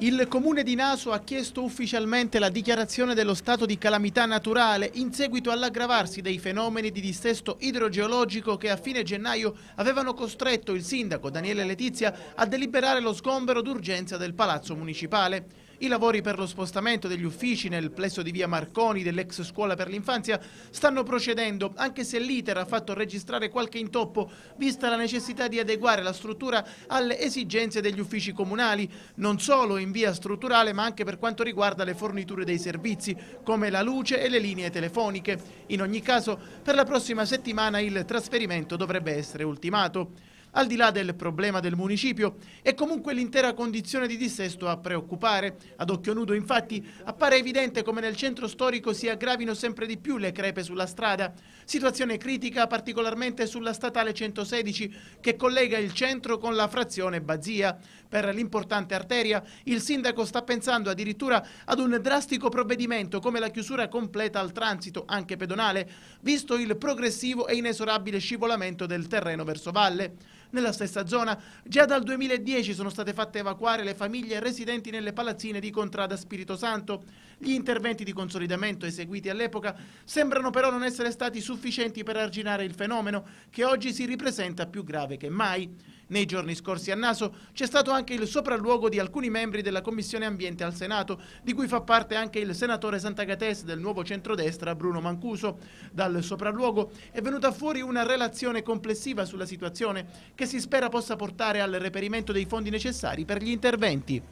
Il comune di Naso ha chiesto ufficialmente la dichiarazione dello stato di calamità naturale in seguito all'aggravarsi dei fenomeni di dissesto idrogeologico che a fine gennaio avevano costretto il sindaco Daniele Letizia a deliberare lo sgombero d'urgenza del palazzo municipale. I lavori per lo spostamento degli uffici nel plesso di via Marconi dell'ex scuola per l'infanzia stanno procedendo, anche se l'iter ha fatto registrare qualche intoppo, vista la necessità di adeguare la struttura alle esigenze degli uffici comunali. Non solo, in in via strutturale ma anche per quanto riguarda le forniture dei servizi come la luce e le linee telefoniche. In ogni caso per la prossima settimana il trasferimento dovrebbe essere ultimato. Al di là del problema del municipio, è comunque l'intera condizione di dissesto a preoccupare. Ad occhio nudo, infatti, appare evidente come nel centro storico si aggravino sempre di più le crepe sulla strada. Situazione critica particolarmente sulla statale 116 che collega il centro con la frazione Bazia. Per l'importante arteria, il sindaco sta pensando addirittura ad un drastico provvedimento come la chiusura completa al transito, anche pedonale, visto il progressivo e inesorabile scivolamento del terreno verso valle nella stessa zona. Già dal 2010 sono state fatte evacuare le famiglie residenti nelle palazzine di Contrada Spirito Santo. Gli interventi di consolidamento eseguiti all'epoca sembrano però non essere stati sufficienti per arginare il fenomeno, che oggi si ripresenta più grave che mai. Nei giorni scorsi a Naso c'è stato anche il sopralluogo di alcuni membri della Commissione Ambiente al Senato, di cui fa parte anche il senatore Sant'Agates del nuovo centrodestra Bruno Mancuso. Dal sopralluogo è venuta fuori una relazione complessiva sulla situazione che si spera possa portare al reperimento dei fondi necessari per gli interventi.